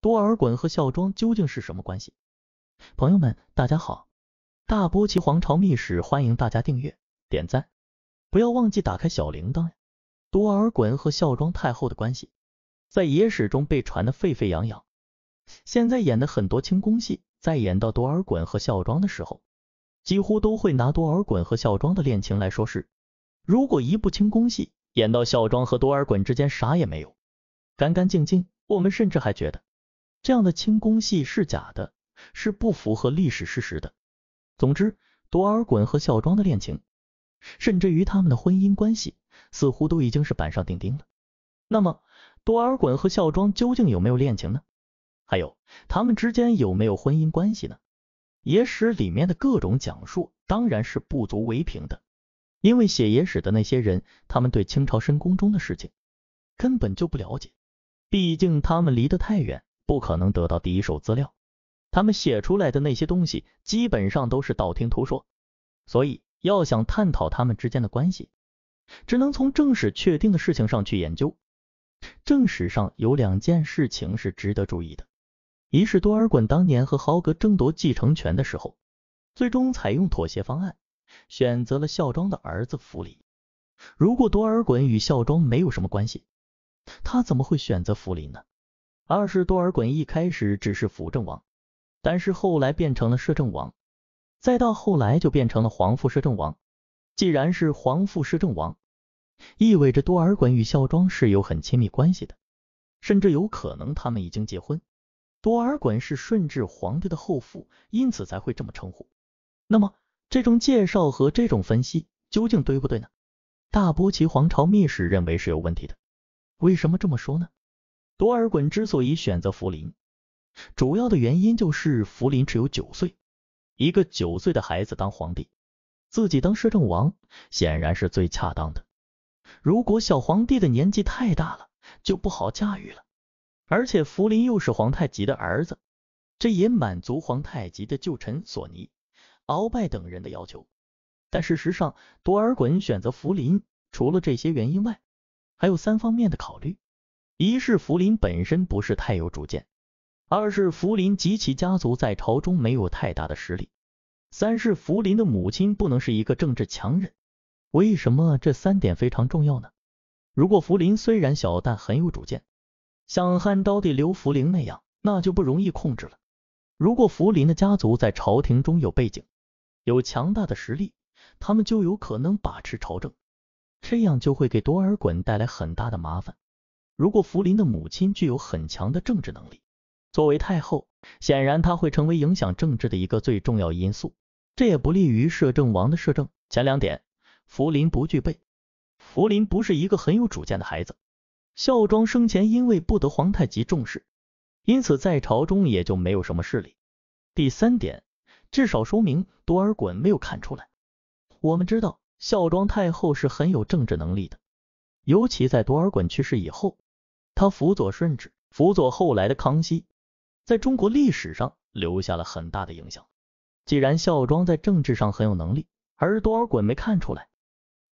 多尔衮和孝庄究竟是什么关系？朋友们，大家好，大波奇皇朝秘史欢迎大家订阅点赞，不要忘记打开小铃铛呀。多尔衮和孝庄太后的关系在野史中被传的沸沸扬扬，现在演的很多清宫戏，在演到多尔衮和孝庄的时候，几乎都会拿多尔衮和孝庄的恋情来说事。如果一部清宫戏演到孝庄和多尔衮之间啥也没有，干干净净，我们甚至还觉得。这样的清宫戏是假的，是不符合历史事实的。总之，多尔衮和孝庄的恋情，甚至于他们的婚姻关系，似乎都已经是板上钉钉了。那么，多尔衮和孝庄究竟有没有恋情呢？还有，他们之间有没有婚姻关系呢？野史里面的各种讲述，当然是不足为凭的，因为写野史的那些人，他们对清朝深宫中的事情根本就不了解，毕竟他们离得太远。不可能得到第一手资料，他们写出来的那些东西基本上都是道听途说，所以要想探讨他们之间的关系，只能从正史确定的事情上去研究。正史上有两件事情是值得注意的，一是多尔衮当年和豪格争夺继承权的时候，最终采用妥协方案，选择了孝庄的儿子弗临。如果多尔衮与孝庄没有什么关系，他怎么会选择弗临呢？二是多尔衮一开始只是辅政王，但是后来变成了摄政王，再到后来就变成了皇父摄政王。既然是皇父摄政王，意味着多尔衮与孝庄是有很亲密关系的，甚至有可能他们已经结婚。多尔衮是顺治皇帝的后父，因此才会这么称呼。那么这种介绍和这种分析究竟对不对呢？《大波齐皇朝秘史》认为是有问题的，为什么这么说呢？多尔衮之所以选择福临，主要的原因就是福临只有九岁，一个九岁的孩子当皇帝，自己当摄政王显然是最恰当的。如果小皇帝的年纪太大了，就不好驾驭了。而且福临又是皇太极的儿子，这也满足皇太极的旧臣索尼、鳌拜等人的要求。但事实上，多尔衮选择福临，除了这些原因外，还有三方面的考虑。一是福临本身不是太有主见，二是福临及其家族在朝中没有太大的实力，三是福临的母亲不能是一个政治强人。为什么这三点非常重要呢？如果福临虽然小但很有主见，像汉昭帝刘福临那样，那就不容易控制了。如果福临的家族在朝廷中有背景、有强大的实力，他们就有可能把持朝政，这样就会给多尔衮带来很大的麻烦。如果福临的母亲具有很强的政治能力，作为太后，显然她会成为影响政治的一个最重要因素。这也不利于摄政王的摄政。前两点，福临不具备，福临不是一个很有主见的孩子。孝庄生前因为不得皇太极重视，因此在朝中也就没有什么势力。第三点，至少说明多尔衮没有看出来。我们知道，孝庄太后是很有政治能力的，尤其在多尔衮去世以后。他辅佐顺治，辅佐后来的康熙，在中国历史上留下了很大的影响。既然孝庄在政治上很有能力，而多尔衮没看出来，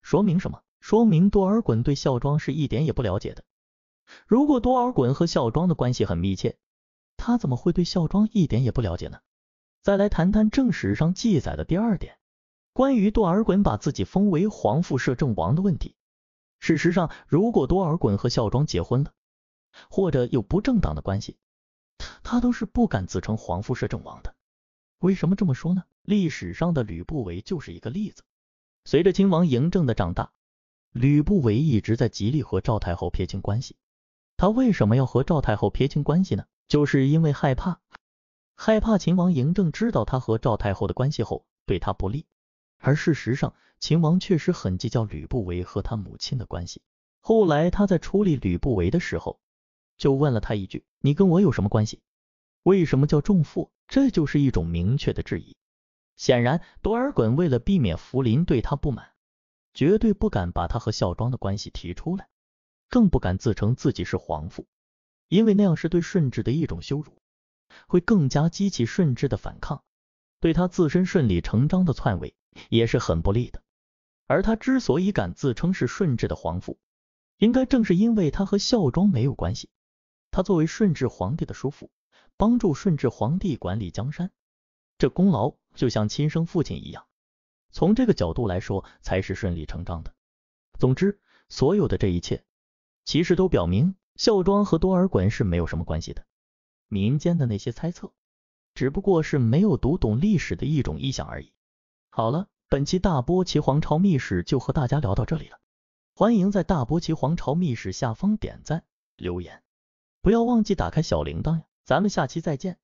说明什么？说明多尔衮对孝庄是一点也不了解的。如果多尔衮和孝庄的关系很密切，他怎么会对孝庄一点也不了解呢？再来谈谈正史上记载的第二点，关于多尔衮把自己封为皇父摄政王的问题。事实上，如果多尔衮和孝庄结婚了，或者有不正当的关系，他都是不敢自称皇父摄政王的。为什么这么说呢？历史上的吕不韦就是一个例子。随着秦王嬴政的长大，吕不韦一直在极力和赵太后撇清关系。他为什么要和赵太后撇清关系呢？就是因为害怕，害怕秦王嬴政知道他和赵太后的关系后对他不利。而事实上，秦王确实很计较吕不韦和他母亲的关系。后来他在处理吕不韦的时候。就问了他一句：“你跟我有什么关系？为什么叫重父？”这就是一种明确的质疑。显然，多尔衮为了避免福临对他不满，绝对不敢把他和孝庄的关系提出来，更不敢自称自己是皇父，因为那样是对顺治的一种羞辱，会更加激起顺治的反抗，对他自身顺理成章的篡位也是很不利的。而他之所以敢自称是顺治的皇父，应该正是因为他和孝庄没有关系。他作为顺治皇帝的叔父，帮助顺治皇帝管理江山，这功劳就像亲生父亲一样，从这个角度来说才是顺理成章的。总之，所有的这一切其实都表明孝庄和多尔衮是没有什么关系的。民间的那些猜测，只不过是没有读懂历史的一种臆想而已。好了，本期大波齐皇朝秘史就和大家聊到这里了，欢迎在大波齐皇朝秘史下方点赞留言。不要忘记打开小铃铛呀！咱们下期再见。